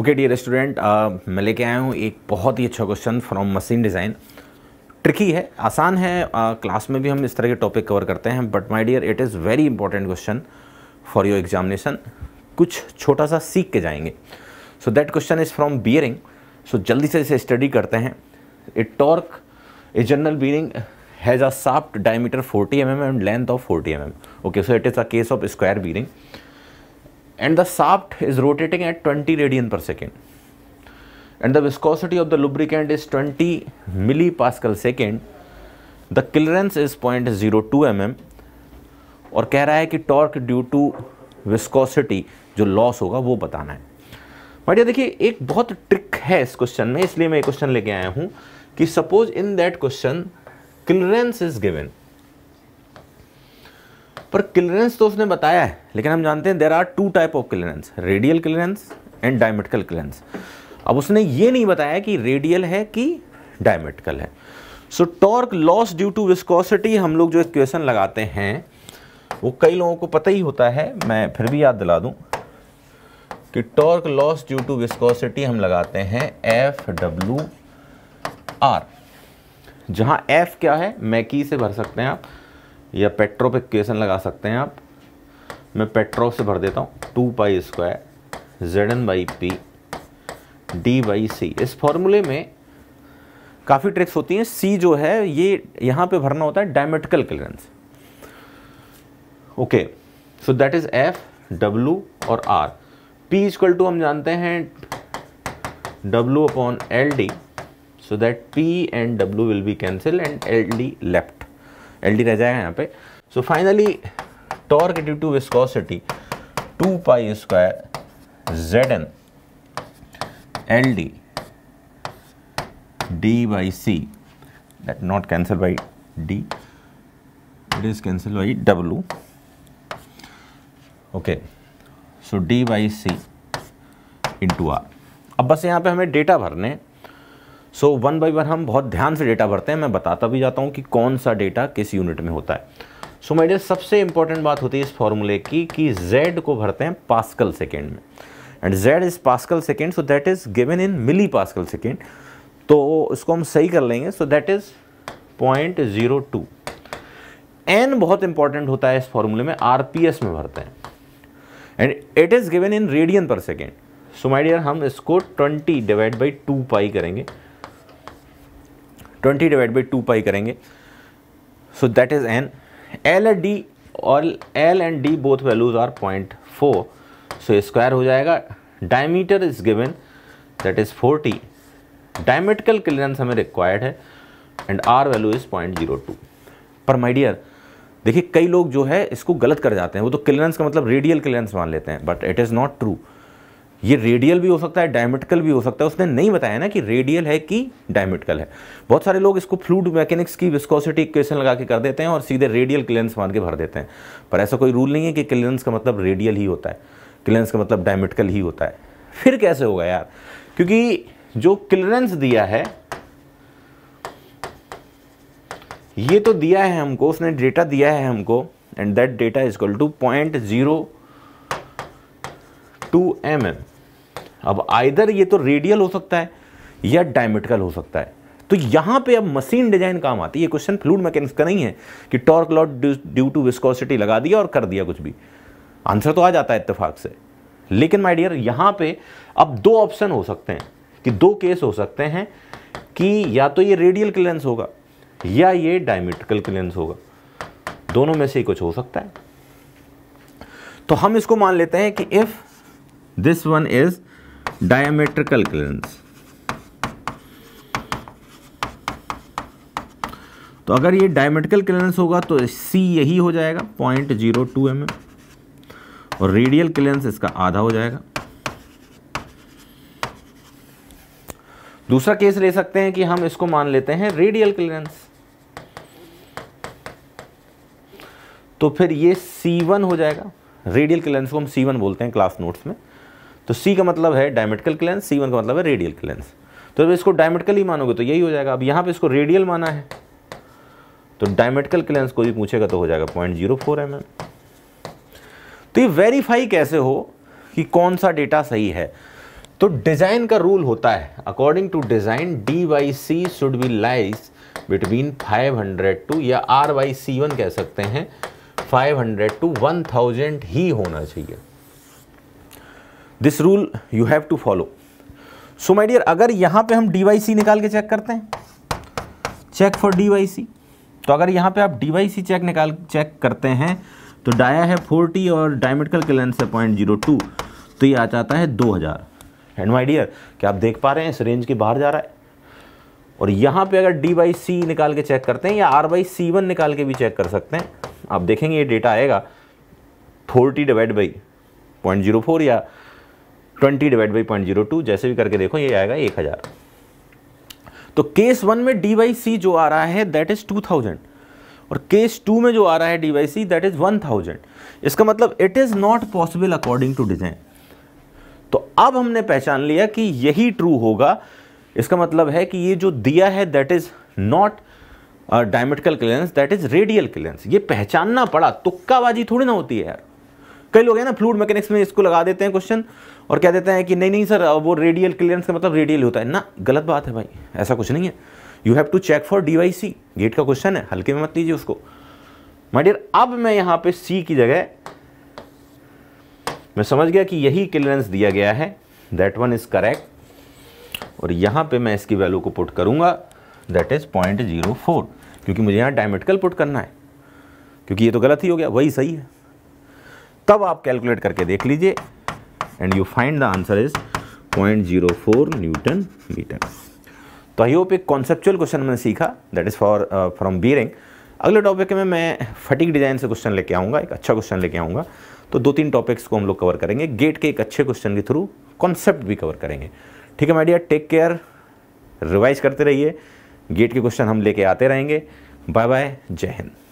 okay D restaurant मैं लेके आया हूँ एक बहुत ही अच्छा question from machine design tricky है आसान है क्लास uh, क्लास में भी हम इस तरह के टॉपिक कवर करते हैं but my dear it is very important question for your examination कुछ छोटा सा सीख के जाएंगे so that question is from bearing so जल्दी से इसे स्टडी करते हैं a torque a general bearing has a shaft diameter 40 M M and length of 40 M M okay so it is a case of square bearing and the shaft is rotating at twenty radian per second and the viscosity of the lubricant is twenty milli pascal second the clearance is point zero two M M और कह रहा है कि torque due to viscosity जो loss होगा वो बताना है बढ़िया देखिए एक बहुत ट्रिक है इस क्वेश्चन में इसलिए मैं ये क्वेश्चन लेके आया हूँ कि suppose in that question clearance is given पर क्लियरेंस तो उसने बताया है लेकिन हम जानते हैं there are two type of clearance radial clearance and diametrical clearance अब उसने ये नहीं बताया कि रेडियल है कि डायमेटिकल है so torque loss due to viscosity हम लोग जो इक्वेशन लगाते हैं वो कई लोगों को पता ही होता है मैं फिर भी याद दिला दूं कि torque loss due to viscosity हम लगाते हैं एफ डब्ल्यू आर जहां एफ क्या है मैकी से भर सकते हैं आप या पेट्रो पे क्वेश्चन लगा सकते हैं आप मैं पेट्रो से भर देता हूँ two pi square Z N by P D by C इस फॉर्मूले में काफ़ी ट्रिक्स होती हैं सी जो है ये यहाँ पे भरना होता है diametrical clearance okay so that is F W और आर पी इजक्ल टू हम जानते हैं W upon L D so that P and W will be cancel and L D left L रह जाएगा यहाँ पे so finally torque due to viscosity two pi square Z N L D D by C that not cancel by D it is cancel by W okay so D by C into R अब बस यहाँ पे हमें data भरने हैं so one by one हम बहुत ध्यान से डेटा भरते हैं मैं बताता भी जाता हूँ कि कौन सा डेटा किस यूनिट में होता है सो मैडियर सबसे इंपॉर्टेंट बात होती है इस फॉर्मूले की कि z को भरते हैं पास्कल सेकेंड में and z is pascal second so that is given in milli pascal second तो इसको हम सही कर लेंगे so that is point zero two N बहुत इंपॉर्टेंट होता है इस फॉर्मूले में आर में भरते हैं and it is given in radian per second so my dear हम इसको twenty divide by two pi करेंगे twenty divide by two pi करेंगे so that is N L and D और L and D both values are point four so square हो जाएगा diameter is given that is forty diametrical clearance हमें required है and R value is point zero two पर my dear देखिए कई लोग जो है इसको गलत कर जाते हैं वो तो क्लियरेंस का मतलब रेडियल क्लियरेंस मान लेते हैं but it is not true ये रेडियल भी हो सकता है डायमेटिकल भी हो सकता है उसने नहीं बताया ना कि रेडियल है कि डायमेटिकल है बहुत सारे लोग इसको फ्लूड मैकेनिक्स की विस्कोसिटी इक्वेशन लगा के कर देते हैं और सीधे रेडियल क्लियरेंस मान के भर देते हैं पर ऐसा कोई रूल नहीं है कि क्लियरेंस का मतलब रेडियल ही होता है क्लियरेंस का मतलब डायमेटिकल ही होता है फिर कैसे होगा यार क्योंकि जो क्लियरेंस दिया है ये तो दिया है हमको उसने डेटा दिया है हमको and that data is equal to point zero two M M अब आइधर ये तो रेडियल हो सकता है या डायमेट्रिकल हो सकता है तो यहां पे अब मशीन डिजाइन काम आती है ये क्वेश्चन फ्लूड मैकेनिक्स का नहीं है कि torque loss due to viscosity लगा दिया और कर दिया कुछ भी आंसर तो आ जाता है इत्तेफाक से लेकिन माय डियर यहां पे अब दो ऑप्शन हो सकते हैं कि दो केस हो सकते हैं कि या तो ये रेडियल क्लेंस होगा या ये डायमेट्रिकल क्लेंस होगा दोनों में से कुछ हो सकता है तो हम इसको मान लेते हैं कि if this one is diametrical clearance तो अगर ये डायमेट्रिकल क्लियरेंस होगा तो सी यही हो जाएगा पॉइंट जीरो टू एम और रेडियल क्लियरेंस इसका आधा हो जाएगा दूसरा केस ले सकते हैं कि हम इसको मान लेते हैं रेडियल क्लियरेंस तो फिर ये C1 हो जाएगा रेडियल क्लियरेंस को हम C1 बोलते हैं क्लास नोट्स में तो सी का मतलब है डायमेटिकल क्लेंस सी वन का मतलब है रेडियल क्लेंस तो अब इसको डायमेटिकल ही मानोगे तो यही हो जाएगा अब यहाँ पे इसको रेडियल माना है तो डायमेटिकल क्लेंस को भी पूछेगा तो हो जाएगा point zero four M M तो ये वेरीफाई कैसे हो कि कौन सा डेटा सही है तो डिज़ाइन का रूल होता है according to design D by C should be lies between 500 to या आर वाई सी वन कह सकते हैं 500 टू 1000 ही होना चाहिए this rule you have to follow so my dear अगर यहाँ पे हम डी वाई सी निकाल के चेक करते हैं check for D by C तो अगर यहां पे आप डी वाई सी चेक निकाल चेक करते हैं तो डाया है फोर्टी और डायमेटिकल क्लियरेंस है पॉइंट जीरो टू तो ये आ जाता है दो हज़ार एंड माई डियर क्या आप देख पा रहे हैं इस रेंज के बाहर जा रहा है और यहां पे अगर डी बाई सी निकाल के चेक करते हैं या आर बाई सी वन निकाल के भी चेक कर सकते हैं आप देखेंगे ये डेटा आएगा forty divide by point zero four या twenty divide by point zero two जैसे भी करके देखो ये आएगा एक हज़ार तो केस वन में डी बाई सी जो आ रहा है दैट इज़ टू थाउजेंड और केस टू में जो आ रहा है D by C that is one thousand इसका मतलब it is not possible according to design तो अब हमने पहचान लिया कि यही ट्रू होगा इसका मतलब है कि ये जो दिया है that is not diametrical clearance that is radial clearance ये पहचानना पड़ा तुक्काबाजी थोड़ी ना होती है यार कई लोग हैं ना फ्लूड मैकेनिक्स में इसको लगा देते हैं क्वेश्चन और कह देते हैं कि नहीं नहीं सर वो रेडियल क्लियरेंस का मतलब रेडियल होता है ना गलत बात है भाई ऐसा कुछ नहीं है you have to check for D by C gate का क्वेश्चन है हल्के में मत लीजिए उसको माई डियर अब मैं यहाँ पे सी की जगह मैं समझ गया कि यही क्लियरेंस दिया गया है दैट वन इज़ करेक्ट और यहाँ पे मैं इसकी वैल्यू को पुट करूंगा that is point zero four क्योंकि मुझे यहाँ डायमेटिकल पुट करना है क्योंकि ये तो गलत ही हो गया वही सही है तब आप कैलकुलेट करके देख लीजिए and you find the answer is point zero four newton metre तो आई होप एक कॉन्सेप्चुअल क्वेश्चन मैंने सीखा that is for from bearing अगले टॉपिक में मैं फटिक डिज़ाइन से क्वेश्चन लेके आऊँगा एक अच्छा क्वेश्चन लेके आऊँगा तो दो तीन टॉपिक्स को हम लोग कवर करेंगे गेट के एक अच्छे क्वेश्चन के थ्रू कॉन्सेप्ट भी कवर करेंगे ठीक है माइडिया टेक केयर रिवाइज करते रहिए गेट के क्वेश्चन हम लेके आते रहेंगे बाय बाय जय हिंद